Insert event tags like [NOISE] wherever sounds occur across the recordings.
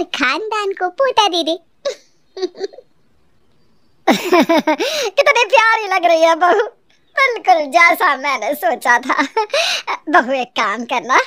और खानदान को पोता दे दे कितने प्यारी लग रही है बहू बिल्कुल जैसा मैंने सोचा था बहू एक काम करना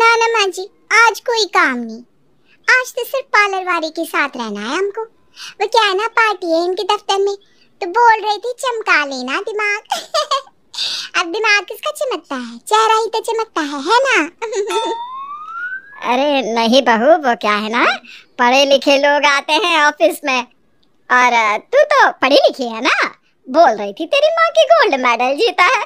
ना ना माँ जी आज कोई काम नहीं आज तो सिर्फ पार्लर वाले के साथ रहना है हमको वो क्या है ना पार्टी है इनके दफ्तर में तो बोल रहे थे चमका लेना दिमाग [LAUGHS] अब दिमाग किसका चमकता है चेहरा ही तो चमकता है है ना [LAUGHS] अरे नहीं बहू वो क्या है ना पढ़े लिखे लोग आते हैं ऑफिस में और तू तो पढ़ी लिखी है ना बोल रही थी तेरी माँ की गोल्ड मेडल जीता है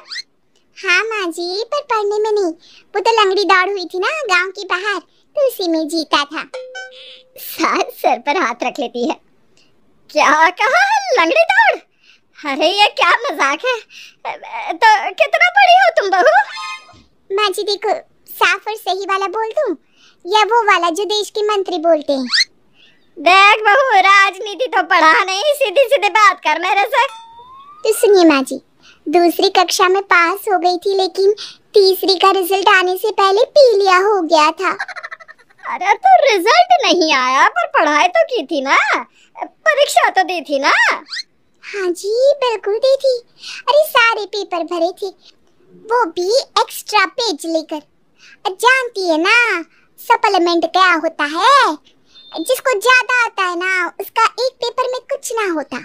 हाँ माँ जी पर पढ़ने में नहीं वो तो लंगड़ी दौड़ हुई थी ना गांव की बाहर तो उसी में जीता था सास सर पर हाथ रख लेती है क्या कहा लंगड़ी दौड़ अरे ये क्या मजाक है तो कितना पढ़ी हो तुम बहू माँ जी देखो साफ और सही वाला बोल दूँ या वो वाला जो देश के मंत्री बोलते हैं देख बहू राजनीति तो पढ़ा नहीं सीधी सीधी बात कर मेरे से तो सुनिए माँ जी दूसरी कक्षा में पास हो गई थी लेकिन तीसरी का रिजल्ट आने से पहले पीलिया हो गया था अरे तो रिजल्ट नहीं आया पर पढ़ाई तो की थी ना परीक्षा तो दी थी ना हाँ जी बिल्कुल दी थी अरे सारे पेपर भरे थे वो भी एक्स्ट्रा पेज लेकर जानती है ना सप्लीमेंट क्या होता है जिसको ज्यादा आता है ना उसका एक पेपर में कुछ ना होता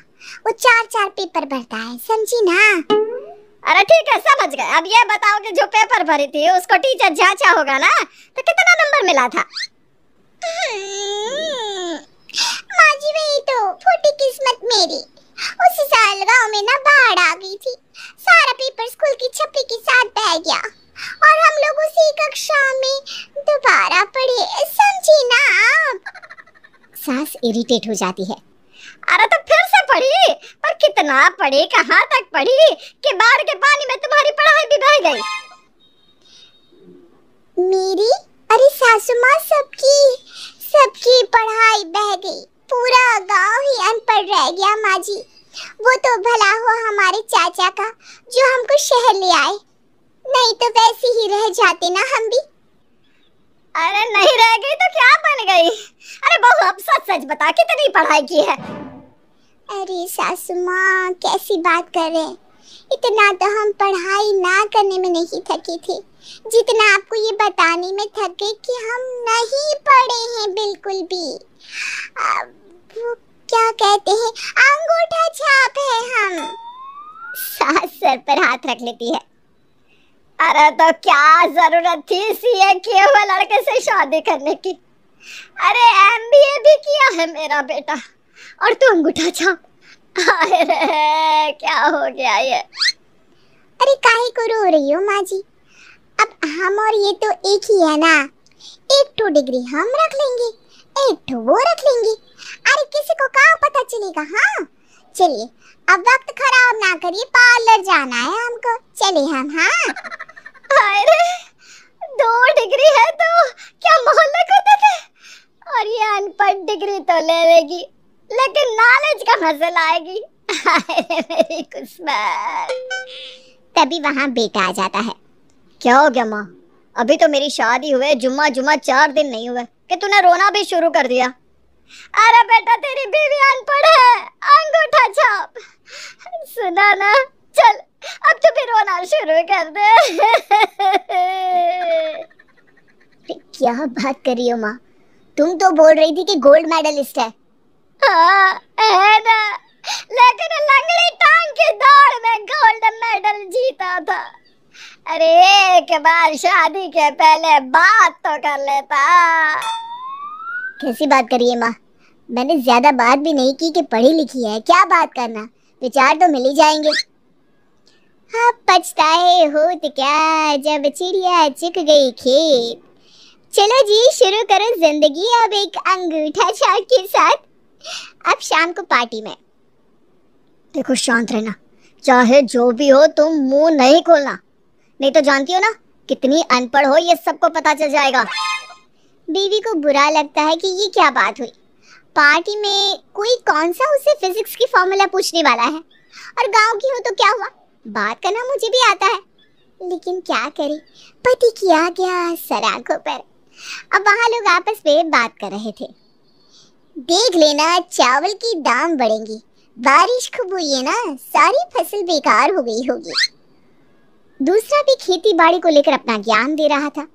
वो चार चार पेपर भरता है समझी ना अरे ठीक है समझ गए अब ये बताओ कि जो पेपर भरी थी उसको टीचर जांचा होगा ना तो कितना नंबर मिला था हम्म। माँ जी वही तो फूटी किस्मत मेरी उस साल गांव में ना बाढ़ आ गई थी सारा पेपर स्कूल की छपरी के साथ बह गया और हम लोग उसी कक्षा में दोबारा पढ़े समझे ना आप सास इरिटेट हो जाती है अरे तो फिर से पढ़ी पर कितना पढ़ी कहाँ तक पढ़ी कि बाढ़ के पानी में तुम्हारी पढ़ाई भी बह गई मेरी अरे सासू माँ सबकी सबकी पढ़ाई बह गई पूरा गांव ही अनपढ़ रह गया माँ जी वो तो भला हुआ हमारे चाचा का जो हमको शहर ले आए नहीं तो वैसे ही रह जाते ना हम भी अरे नहीं रह गई तो क्या बन गई अरे बहू अब सच सच बता कितनी पढ़ाई की है अरे सासू माँ कैसी बात कर रहे हैं इतना तो हम पढ़ाई ना करने में नहीं थकी थी जितना आपको ये बताने में थक गए कि हम नहीं पढ़े हैं बिल्कुल भी आ, वो क्या कहते हैं अंगूठा छाप है हम सास सर पर हाथ रख लेती है अरे तो क्या जरूरत थी सीए किए हुए लड़के से शादी करने की अरे एमबीए भी किया है मेरा बेटा और तू तो अंगूठा छाप अरे क्या हो गया ये अरे काहे को रो रही हो माँ जी अब हम और ये तो एक ही है ना एक टू डिग्री हम रख लेंगे एक टू वो रख लेंगे अरे किसी को कहाँ पता चलेगा हाँ चलिए अब वक्त खराब ना करिए पार्लर जाना है हमको चले हम हाँ दो डिग्री है तो क्या और ये अनपढ़ डिग्री तो ले लेगी लेकिन नॉलेज का फसल आएगी मेरी किस्मत तभी वहाँ बेटा आ जाता है क्या हो गया माँ अभी तो मेरी शादी हुए जुम्मा जुम्मा चार दिन नहीं हुए कि तूने रोना भी शुरू कर दिया अरे बेटा तेरी बीवी अनपढ़ है अंगूठा छाप सुना ना चल अब तो फिर रोना शुरू कर दे क्या बात कर रही हो माँ तुम तो बोल रही थी कि गोल्ड मेडलिस्ट है हाँ है ना लेकिन लंगड़ी टांग के दौड़ में गोल्ड मेडल जीता था अरे एक बार शादी के पहले बात तो कर लेता कैसी बात करिए माँ मैंने ज्यादा बात भी नहीं की कि पढ़ी लिखी है क्या बात करना विचार तो मिल ही जाएंगे हाँ पछताए होत क्या जब चिड़िया चुक गई खेत चलो जी शुरू करो जिंदगी अब एक अंगूठा चाट के साथ अब शाम को पार्टी में देखो शांत रहना चाहे जो भी हो तुम मुंह नहीं खोलना नहीं तो जानती हो ना कितनी अनपढ़ हो ये सबको पता चल जाएगा बीवी को बुरा लगता है कि ये क्या बात हुई पार्टी में कोई कौन सा उसे फिजिक्स की फॉर्मूला पूछने वाला है और गांव की हो तो क्या हुआ बात करना मुझे भी आता है लेकिन क्या करे पति की आ गया सर आंखों पर अब वहाँ लोग आपस में बात कर रहे थे देख लेना चावल की दाम बढ़ेंगी बारिश खूब हुई है ना सारी फसल बेकार हो गई होगी दूसरा भी खेती बाड़ी को लेकर अपना ज्ञान दे रहा था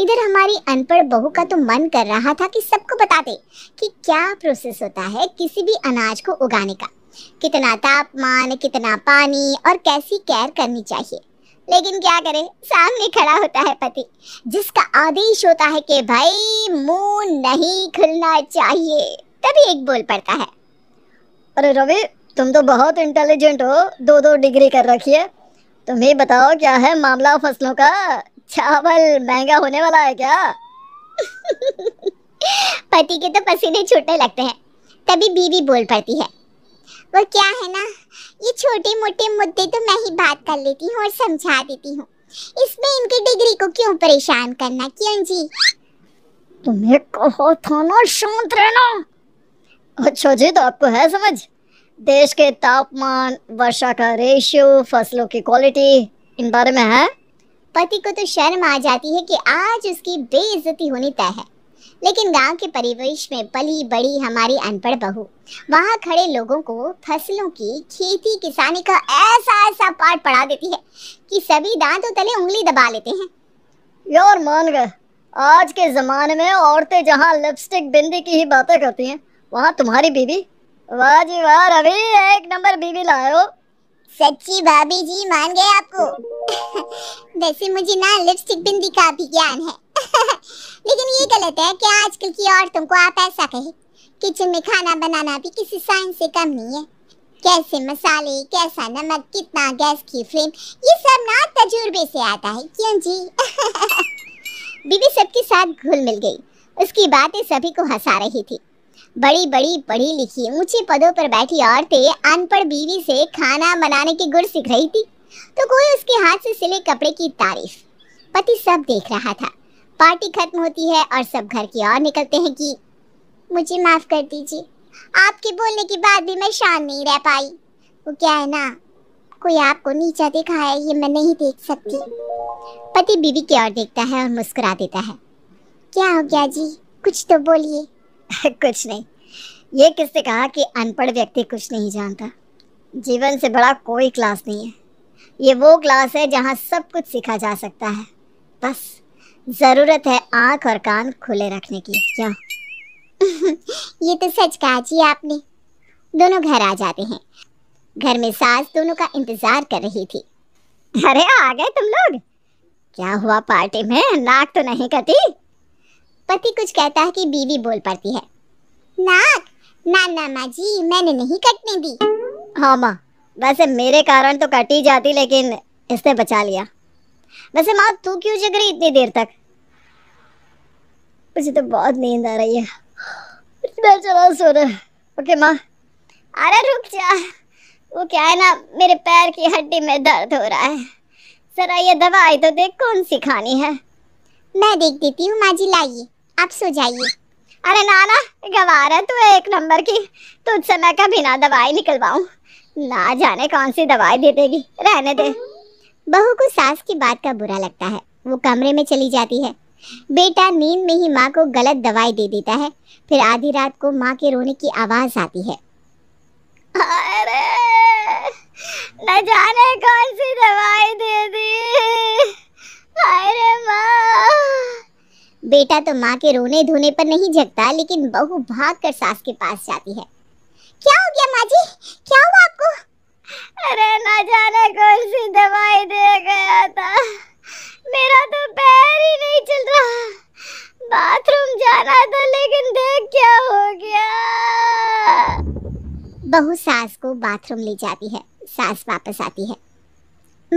इधर हमारी अनपढ़ बहू का तो मन कर रहा था कि सबको बता दे कि क्या प्रोसेस होता है किसी भी अनाज को उगाने का कितना तापमान कितना पानी और कैसी केयर करनी चाहिए लेकिन क्या करें सामने खड़ा होता है पति जिसका आदेश होता है कि भाई मुंह नहीं खुलना चाहिए तभी एक बोल पड़ता है अरे रवि तुम तो बहुत इंटेलिजेंट हो दो दो डिग्री कर रखी है तुम्हें बताओ क्या है मामला फसलों का चावल महंगा होने वाला है क्या [LAUGHS] पति के तो पसीने छूटने लगते हैं तभी बीवी बोल पड़ती है वो क्या है ना ये छोटे मोटे मुद्दे तो मैं ही बात कर लेती हूँ और समझा देती हूँ इसमें इनकी डिग्री को क्यों परेशान करना क्यों जी तुम्हें कहो था ना शांत रहना अच्छा जी तो आपको है समझ देश के तापमान वर्षा का रेशियो फसलों की क्वालिटी इन बारे में है पति को तो शर्म आ जाती है कि आज उसकी बेइज्जती होनी तय है लेकिन गांव के परिवेश में पली बड़ी हमारी अनपढ़ बहू वहाँ खड़े लोगों को फसलों की खेती किसानी का ऐसा ऐसा पाठ पढ़ा देती है कि सभी दांतों तले उंगली दबा लेते हैं यार मान गए आज के ज़माने में औरतें जहाँ लिपस्टिक बिंदी की ही बातें करती हैं वहाँ तुम्हारी बीवी वाह जी वाह अभी एक नंबर बीवी लाए हो सच्ची भाभी जी मान गए आपको [LAUGHS] वैसे मुझे ना लिपस्टिक बिंदी का भी ज्ञान है [LAUGHS] लेकिन ये गलत है कि आजकल की औरतों को आप ऐसा कहे किचन में खाना बनाना भी किसी साइंस से कम नहीं है कैसे मसाले कैसा नमक कितना गैस की फ्लेम ये सब ना तजुर्बे से आता है क्यों जी [LAUGHS] बीबी सबके साथ घुल मिल गई उसकी बातें सभी को हंसा रही थी बड़ी बड़ी पढ़ी लिखी ऊंचे पदों पर बैठी औरतें अनपढ़ बीवी से खाना बनाने के गुड़ सीख रही थी तो कोई उसके हाथ से सिले कपड़े की तारीफ पति सब देख रहा था पार्टी खत्म होती है और सब घर की ओर निकलते हैं कि मुझे माफ़ कर दीजिए आपके बोलने के बाद भी मैं शांत नहीं रह पाई वो क्या है ना कोई आपको नीचा देखा है ये मैं नहीं देख सकती पति बीवी की ओर देखता है और मुस्कुरा देता है क्या हो गया जी कुछ तो बोलिए [LAUGHS] कुछ नहीं ये किसने कहा कि अनपढ़ व्यक्ति कुछ नहीं जानता जीवन से बड़ा कोई क्लास नहीं है ये वो क्लास है जहाँ सब कुछ सीखा जा सकता है बस ज़रूरत है आँख और कान खुले रखने की क्यों [LAUGHS] ये तो सच कहा जी आपने दोनों घर आ जाते हैं घर में सास दोनों का इंतजार कर रही थी अरे आ गए तुम लोग क्या हुआ पार्टी में नाक तो नहीं कटी पति कुछ कहता है कि बीवी बोल पड़ती है नाक ना ना माँ जी मैंने नहीं कटने दी हाँ माँ वैसे मेरे कारण तो कटी जाती लेकिन इसने बचा लिया वैसे माँ तू क्यों जग रही इतनी देर तक मुझे तो बहुत नींद आ रही है मैं चला सो रहा ओके माँ अरे रुक जा वो क्या है ना मेरे पैर की हड्डी में दर्द हो रहा है जरा ये दवाई तो देख कौन सी खानी है मैं देख देती हूँ माँ जी लाइए आप सो जाइए अरे नाना गवार है तू एक नंबर की तुझसे मैं कभी ना दवाई निकलवाऊं ना जाने कौन सी दवाई दे देगी रहने दे बहू को सास की बात का बुरा लगता है वो कमरे में चली जाती है बेटा नींद में ही माँ को गलत दवाई दे देता है फिर आधी रात को माँ के रोने की आवाज़ आती है अरे न जाने कौन सी दवाई दे दी बेटा तो माँ के रोने धोने पर नहीं जगता लेकिन बहू भाग कर सास के पास जाती है क्या हो गया माँ जी क्या हुआ आपको अरे ना जाने कौन सी दवाई दे गया था मेरा तो पैर ही नहीं चल रहा बाथरूम जाना था लेकिन देख क्या हो गया बहू सास को बाथरूम ले जाती है सास वापस आती है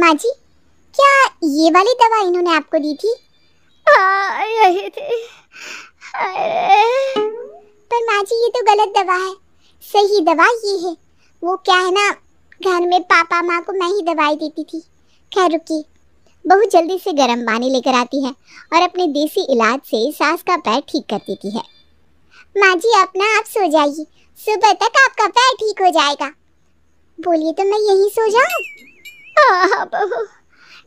माँ जी क्या ये वाली दवा इन्होंने आपको दी थी पर माँ जी ये तो गलत दवा है सही दवा ये है वो क्या है ना घर में पापा माँ को मैं ही दवाई देती थी खैर रुकी बहुत जल्दी से गर्म पानी लेकर आती है और अपने देसी इलाज से सास का पैर ठीक कर देती है माँ जी अपना आप सो जाइए सुबह तक आपका पैर ठीक हो जाएगा बोलिए तो मैं यहीं सो जाऊँ हाँ, हाँ, बहू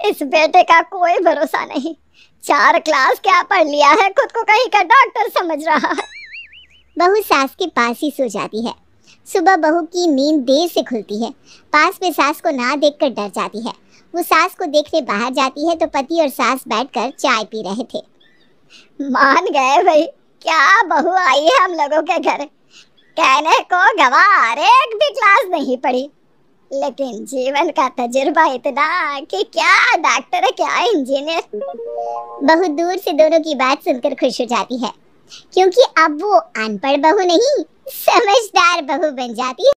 इस बेटे का कोई भरोसा नहीं चार क्लास क्या पढ़ लिया है खुद को कहीं का डॉक्टर समझ रहा है बहू सास के पास ही सो जाती है सुबह बहू की नींद देर से खुलती है पास में सास को ना देखकर डर जाती है वो सास को देखने बाहर जाती है तो पति और सास बैठकर चाय पी रहे थे मान गए भाई क्या बहू आई है हम लोगों के घर कहने को गवार एक भी क्लास नहीं पढ़ी लेकिन जीवन का तजुर्बा इतना कि क्या डॉक्टर है क्या इंजीनियर बहुत दूर से दोनों की बात सुनकर खुश हो जाती है क्योंकि अब वो अनपढ़ बहू नहीं समझदार बहू बन जाती है